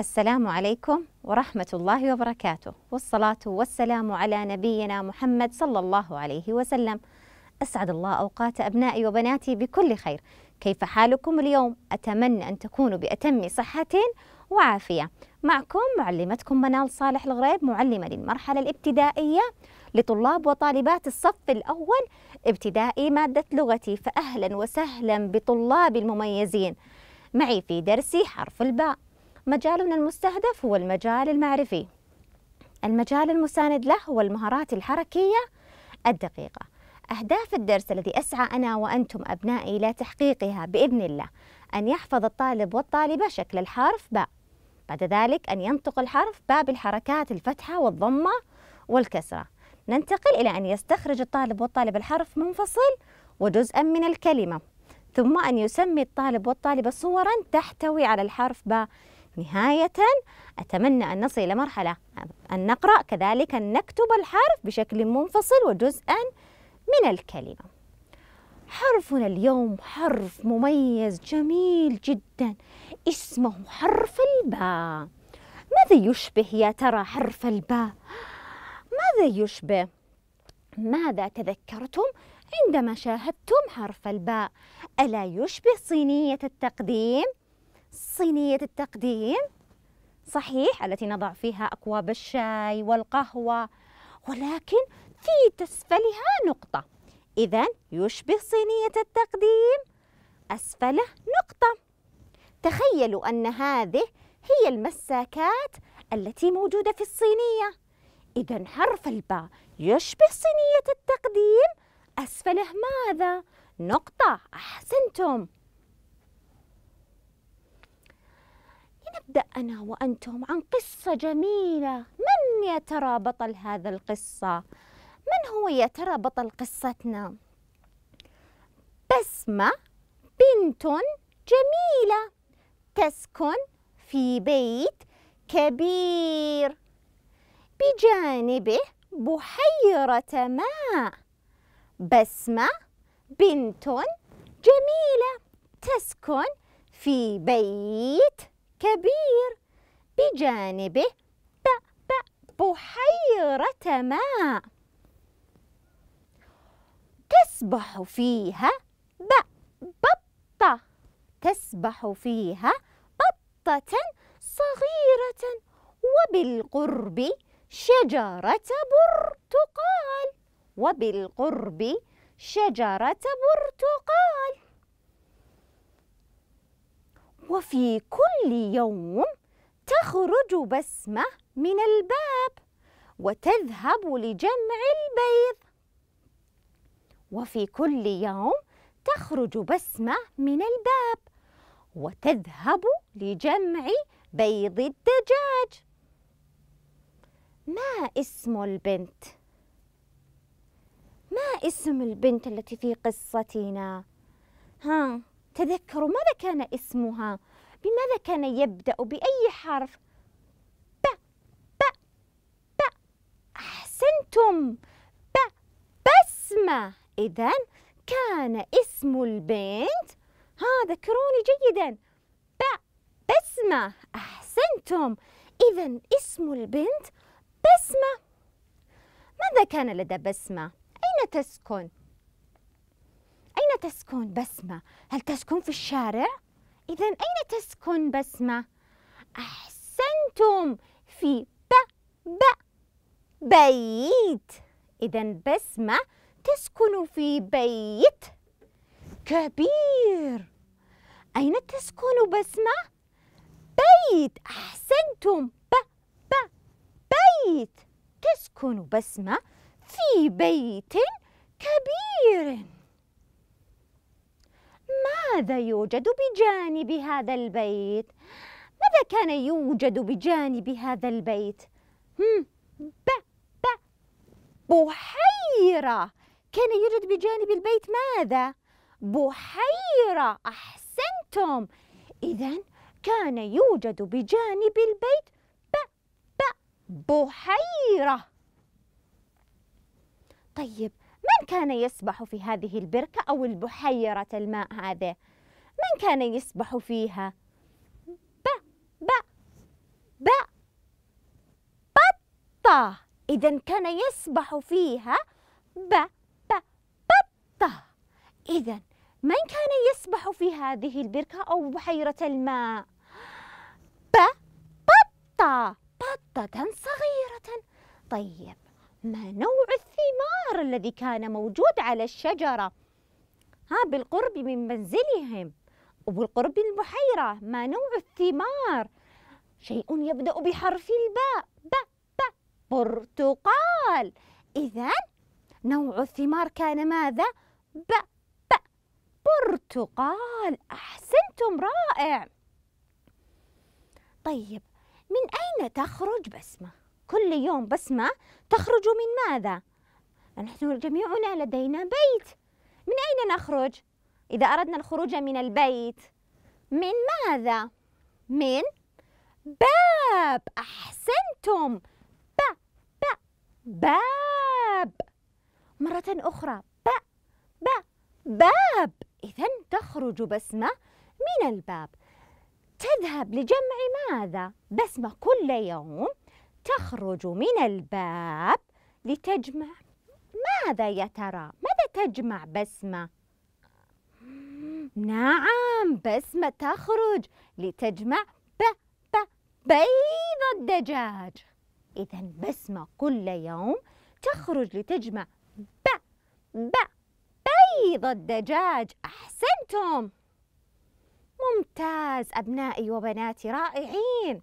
السلام عليكم ورحمة الله وبركاته والصلاة والسلام على نبينا محمد صلى الله عليه وسلم أسعد الله أوقات أبنائي وبناتي بكل خير كيف حالكم اليوم؟ أتمنى أن تكونوا بأتم صحة وعافية معكم معلمتكم منال صالح الغريب معلمة للمرحلة الابتدائية لطلاب وطالبات الصف الأول ابتدائي مادة لغتي فأهلا وسهلا بطلابي المميزين معي في درسي حرف الباء مجالنا المستهدف هو المجال المعرفي المجال المساند له هو المهارات الحركية الدقيقة أهداف الدرس الذي أسعى أنا وأنتم أبنائي إلى تحقيقها بإذن الله أن يحفظ الطالب والطالبة شكل الحرف باء بعد ذلك أن ينطق الحرف باء بالحركات الفتحة والضمة والكسرة ننتقل إلى أن يستخرج الطالب والطالب الحرف منفصل وجزءا من الكلمة ثم أن يسمي الطالب والطالبة صورا تحتوي على الحرف باء نهاية أتمنى أن نصل إلى مرحلة أن نقرأ كذلك أن نكتب الحرف بشكل منفصل وجزءا من الكلمة حرفنا اليوم حرف مميز جميل جدا اسمه حرف الباء ماذا يشبه يا ترى حرف الباء ماذا يشبه ماذا تذكرتم عندما شاهدتم حرف الباء الا يشبه صينيه التقديم صينية التقديم صحيح التي نضع فيها أكواب الشاي والقهوة ولكن في أسفلها نقطة إذا يشبه صينية التقديم أسفله نقطة تخيلوا أن هذه هي المساكات التي موجودة في الصينية إذا حرف الباء يشبه صينية التقديم أسفله ماذا؟ نقطة أحسنتم لنبدأ أنا وأنتم عن قصة جميلة من يا ترى بطل هذا القصة؟ من هو يا ترى بطل قصتنا؟ بسمة بنت جميلة تسكن في بيت كبير بجانبه بحيرة ماء بسمة بنت جميلة تسكن في بيت كبير بجانبه ب ب بحيرة ماء تسبح فيها ب بطة تسبح فيها بطة صغيرة وبالقرب شجرة برتقال وبالقرب شجرة برتقال وفي كل يوم تخرج بسمة من الباب وتذهب لجمع البيض وفي كل يوم تخرج بسمة من الباب وتذهب لجمع بيض الدجاج ما اسم البنت؟ ما اسم البنت التي في قصتنا؟ ها تذكروا ماذا كان اسمها بماذا كان يبدأ بأي حرف ب ب ب أحسنتم ب بسمة إذا كان اسم البنت ها ذكروني جيدا ب بسمة أحسنتم إذا اسم البنت بسمة ماذا كان لدى بسمة؟ أين تسكن؟ تسكن بسمة؟ هل تسكن في الشارع؟ إذا أين تسكن بسمة؟ أحسنتم في ب ب بيت إذا بسمة تسكن في بيت كبير أين تسكن بسمة؟ بيت أحسنتم ب ب بيت تسكن بسمة في بيت كبير ماذا يوجد بجانب هذا البيت؟ ماذا كان يوجد بجانب هذا البيت؟ هم ب ب بحيرة كان يوجد بجانب البيت ماذا؟ بحيرة أحسنتم إذا كان يوجد بجانب البيت ب ب بحيرة طيب من كان يسبح في هذه البركة أو البحيرة الماء هذا من كان يسبح فيها ب ب ب بطة إذا كان يسبح فيها ب ب بطة إذا من كان يسبح في هذه البركة أو بحيرة الماء ب بطة بطة صغيرة طيب ما نوع الثاني الشعر الذي كان موجود على الشجرة ها بالقرب من منزلهم وبالقرب من البحيرة ما نوع الثمار شيء يبدأ بحرف الباء ب ب برتقال إذا نوع الثمار كان ماذا؟ ب ب برتقال أحسنتم رائع طيب من أين تخرج بسمة؟ كل يوم بسمة تخرج من ماذا؟ نحن جميعنا لدينا بيت من أين نخرج؟ إذا أردنا الخروج من البيت من ماذا؟ من باب أحسنتم ب ب باب مرة أخرى ب ب باب إذا تخرج بسمة من الباب تذهب لجمع ماذا؟ بسمة كل يوم تخرج من الباب لتجمع ماذا يا ترى؟ ماذا تجمع بسمة؟ نعم بسمة تخرج لتجمع ب ب بيض الدجاج إذا بسمة كل يوم تخرج لتجمع ب ب بيض الدجاج أحسنتم ممتاز أبنائي وبناتي رائعين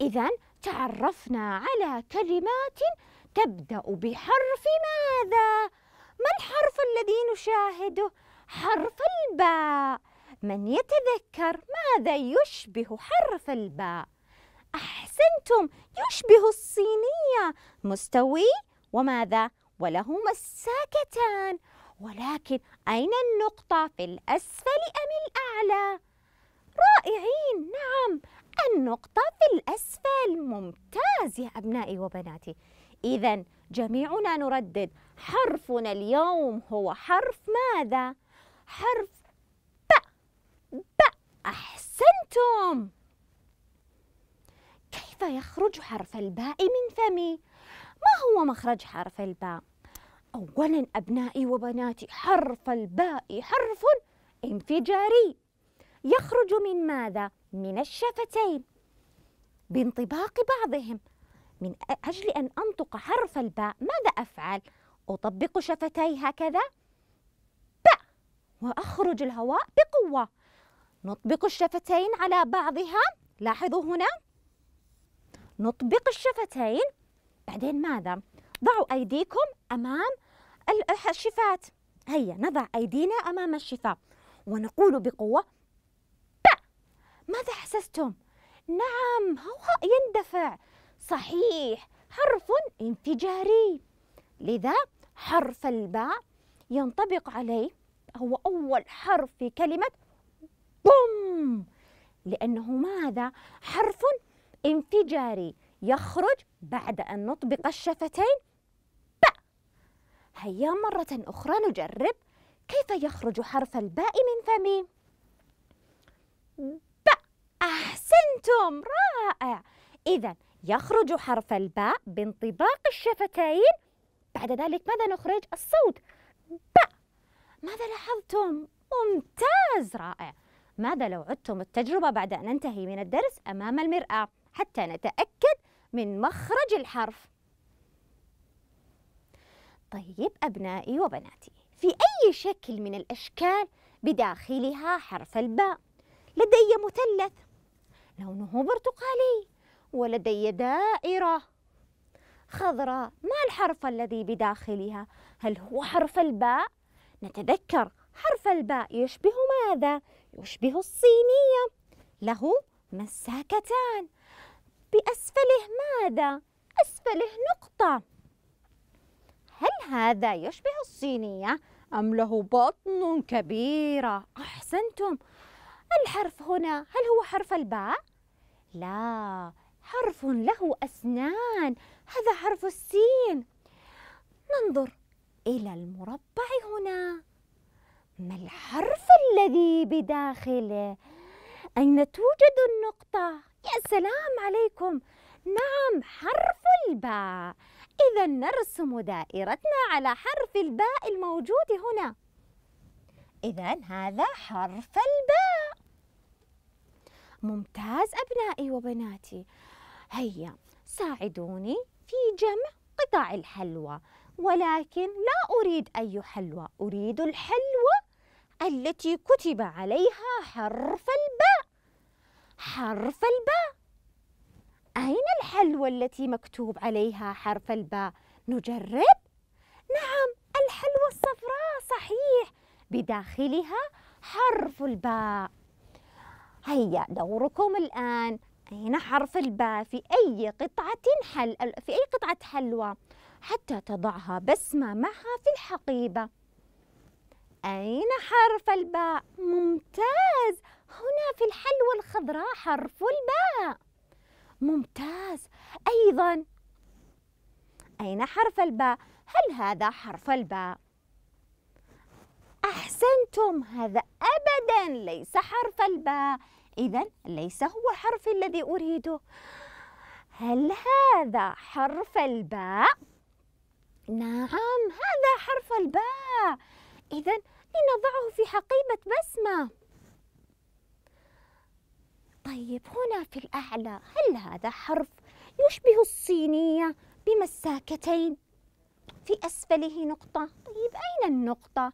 إذا تعرفنا على كلمات تبدأ بحرف ماذا؟ ما الحرف الذي نشاهده؟ حرف الباء من يتذكر ماذا يشبه حرف الباء؟ أحسنتم يشبه الصينية مستوي وماذا؟ ولهما الساكتان ولكن أين النقطة في الأسفل أم الأعلى؟ رائعين نعم النقطة في الأسفل ممتاز يا أبنائي وبناتي إذا جميعنا نردد حرفنا اليوم هو حرف ماذا؟ حرف ب ب أحسنتم كيف يخرج حرف الباء من فمي؟ ما هو مخرج حرف الباء؟ أولا أبنائي وبناتي حرف الباء حرف انفجاري يخرج من ماذا؟ من الشفتين بانطباق بعضهم من أجل أن أنطق حرف الباء ماذا أفعل؟ أطبق شفتي هكذا باء وأخرج الهواء بقوة نطبق الشفتين على بعضها لاحظوا هنا نطبق الشفتين بعدين ماذا؟ ضعوا أيديكم أمام الشفات هيا نضع أيدينا أمام الشفاء ونقول بقوة باء ماذا حسستم؟ نعم هواء يندفع صحيح حرف انفجاري لذا حرف الباء ينطبق عليه هو أول حرف في كلمة بوم لأنه ماذا؟ حرف انفجاري يخرج بعد أن نطبق الشفتين باء هيا مرة أخرى نجرب كيف يخرج حرف الباء من فمي باء أحسنتم رائع إذا يخرج حرف الباء بانطباق الشفتين بعد ذلك ماذا نخرج؟ الصوت باء ماذا لاحظتم؟ ممتاز رائع ماذا لو عدتم التجربة بعد أن ننتهي من الدرس أمام المرآة حتى نتأكد من مخرج الحرف طيب أبنائي وبناتي في أي شكل من الأشكال بداخلها حرف الباء لدي مثلث لونه برتقالي ولدي دائرة خضراء ما الحرف الذي بداخلها؟ هل هو حرف الباء؟ نتذكر حرف الباء يشبه ماذا؟ يشبه الصينية له مساكتان بأسفله ماذا؟ أسفله نقطة هل هذا يشبه الصينية أم له بطن كبيرة؟ أحسنتم الحرف هنا هل هو حرف الباء؟ لا حرف له أسنان هذا حرف السين ننظر إلى المربع هنا ما الحرف الذي بداخله أين توجد النقطة؟ يا سلام عليكم نعم حرف الباء إذا نرسم دائرتنا على حرف الباء الموجود هنا إذا هذا حرف الباء ممتاز أبنائي وبناتي هيا ساعدوني في جمع قطع الحلوى ولكن لا أريد أي حلوى أريد الحلوى التي كتب عليها حرف الباء حرف الباء أين الحلوى التي مكتوب عليها حرف الباء؟ نجرب؟ نعم الحلوى الصفراء صحيح بداخلها حرف الباء هيا دوركم الآن هنا حرف الباء في أي قطعة حل في أي قطعة حلوى حتى تضعها بسمة معها في الحقيبة أين حرف الباء؟ ممتاز هنا في الحلوى الخضراء حرف الباء ممتاز أيضا أين حرف الباء؟ هل هذا حرف الباء؟ أحسنتم هذا أبدا ليس حرف الباء إذا ليس هو حرف الذي أريده هل هذا حرف الباء؟ نعم هذا حرف الباء إذا لنضعه في حقيبة بسمة طيب هنا في الأعلى هل هذا حرف يشبه الصينية بمساكتين؟ في أسفله نقطة طيب أين النقطة؟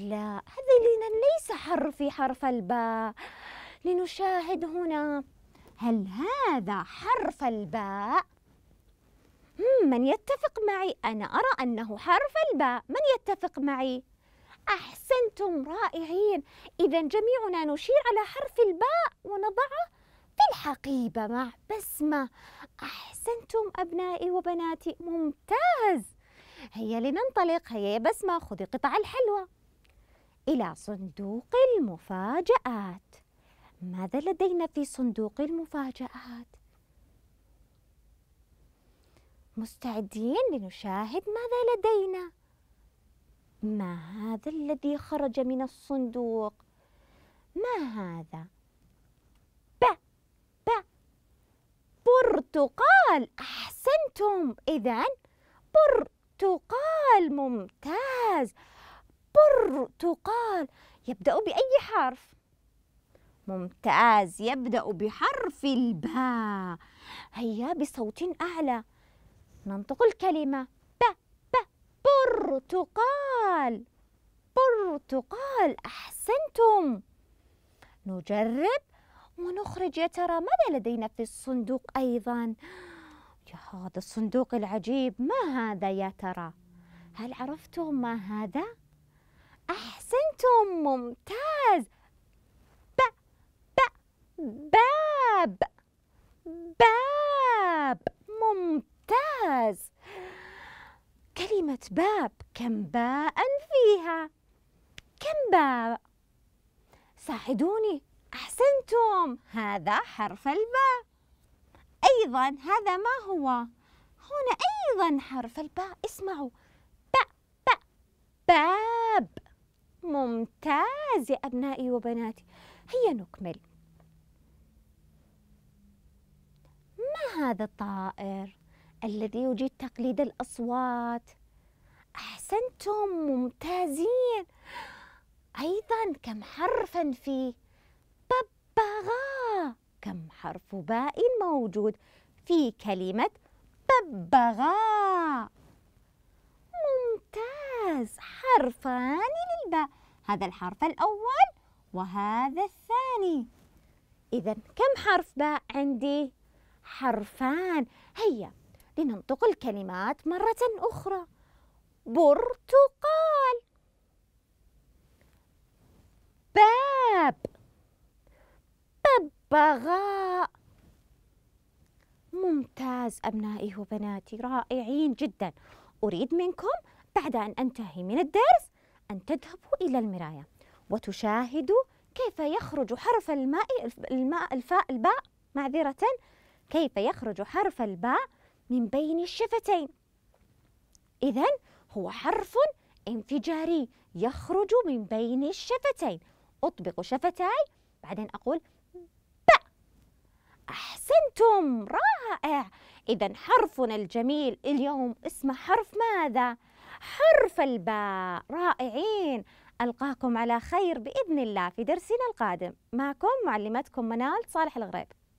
لا هذا ليس حرفي حرف الباء لنشاهد هنا هل هذا حرف الباء؟ من يتفق معي؟ أنا أرى أنه حرف الباء من يتفق معي؟ أحسنتم رائعين إذا جميعنا نشير على حرف الباء ونضعه في الحقيبة مع بسمة أحسنتم أبنائي وبناتي ممتاز هيا لننطلق هيا يا بسمة خذي قطع الحلوى إلى صندوق المفاجآت ماذا لدينا في صندوق المفاجآت؟ مستعدين لنشاهد ماذا لدينا؟ ما هذا الذي خرج من الصندوق؟ ما هذا؟ ب ب برتقال أحسنتم إذا برتقال ممتاز برتقال يبدأ بأي حرف؟ ممتاز يبدأ بحرف الباء هيا بصوت أعلى ننطق الكلمة ب ب برتقال برتقال أحسنتم نجرب ونخرج يا ترى ماذا لدينا في الصندوق أيضا يا هذا الصندوق العجيب ما هذا يا ترى هل عرفتم ما هذا أحسنتم ممتاز باب باب ممتاز كلمة باب كم باء فيها كم باء ساعدوني أحسنتم هذا حرف الباء أيضا هذا ما هو هنا أيضا حرف الباء اسمعوا باء باء باب ممتاز يا أبنائي وبناتي هيا نكمل ما هذا الطائر الذي يجيد تقليد الأصوات أحسنتم ممتازين أيضا كم حرفا في ببغاء كم حرف باء موجود في كلمة ببغاء ممتاز حرفان للباء هذا الحرف الأول وهذا الثاني إذا كم حرف باء عندي؟ حرفان هيا لننطق الكلمات مرة أخرى برتقال باب ببغاء ممتاز أبنائي وبناتي رائعين جدا أريد منكم بعد أن أنتهي من الدرس أن تذهبوا إلى المراية وتشاهدوا كيف يخرج حرف الماء الفاء الباء معذرة كيف يخرج حرف الباء من بين الشفتين إذا هو حرف انفجاري يخرج من بين الشفتين أطبق شفتاي بعدين أقول باء أحسنتم رائع إذا حرفنا الجميل اليوم اسمه حرف ماذا؟ حرف الباء رائعين ألقاكم على خير بإذن الله في درسنا القادم معكم معلمتكم منال صالح الغريب